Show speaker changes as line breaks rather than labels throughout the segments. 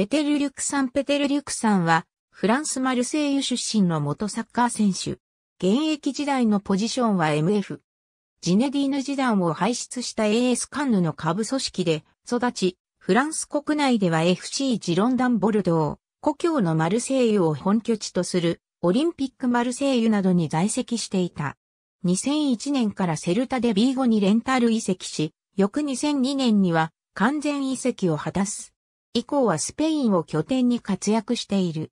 ペテル・リュクさんペテル・リュクさんは、フランス・マルセイユ出身の元サッカー
選手。現役時代のポジションは MF。ジネディーヌ・ジダンを輩出した AS カンヌの下部組織で育ち、フランス国内では FC ジロンダン・ボルドー、故郷のマルセイユを本拠地とするオリンピックマルセイユなどに在籍していた。2001年からセルタで B5 にレンタル移籍し、翌2002年には完全移籍を果たす。以降はスペインを拠点に活躍している。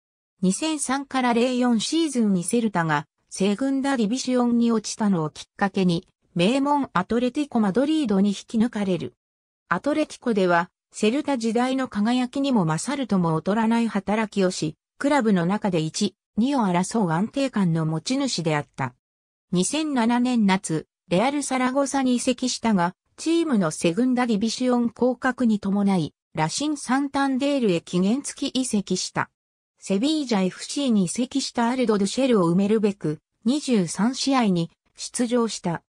2003から04シーズンにセルタが、セグンダディビシオンに落ちたのをきっかけに、名門アトレティコ・マドリードに引き抜かれる。アトレティコでは、セルタ時代の輝きにも勝るとも劣らない働きをし、クラブの中で1、2を争う安定感の持ち主であった。2007年夏、レアル・サラゴサに移籍したが、チームのセグンダディビシオン降格に伴い、ラシン・サンタンデールへ期限付き移籍した。セビージャ FC に移籍したアルド・ドゥシェルを埋めるべく、23試合に出場した。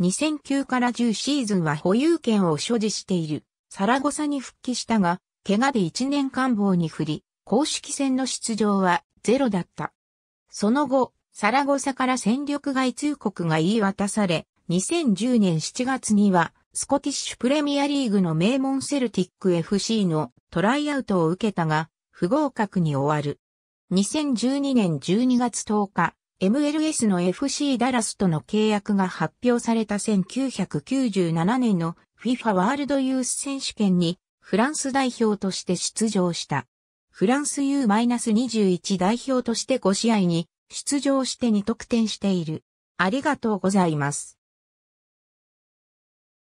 2009から10シーズンは保有権を所持しているサラゴサに復帰したが、怪我で1年間棒に振り、公式戦の出場はゼロだった。その後、サラゴサから戦力外通告が言い渡され、2010年7月にはスコティッシュプレミアリーグの名門セルティック FC のトライアウトを受けたが、不合格に終わる。2012年12月10日、MLS の FC ダラスとの契約が発表された1997年の FIFA ワールドユース選手権にフランス代表として出場した。フランス U-21 代表として5試合に出場し
て2得点している。ありがとうございます。